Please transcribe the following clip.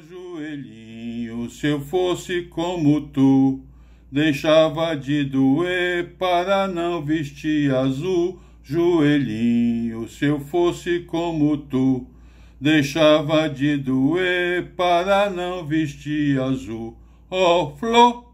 joelhinho, se eu fosse como tu, deixava de doer para não vestir azul. Joelhinho, se eu fosse como tu, deixava de doer para não vestir azul. Oh, flor!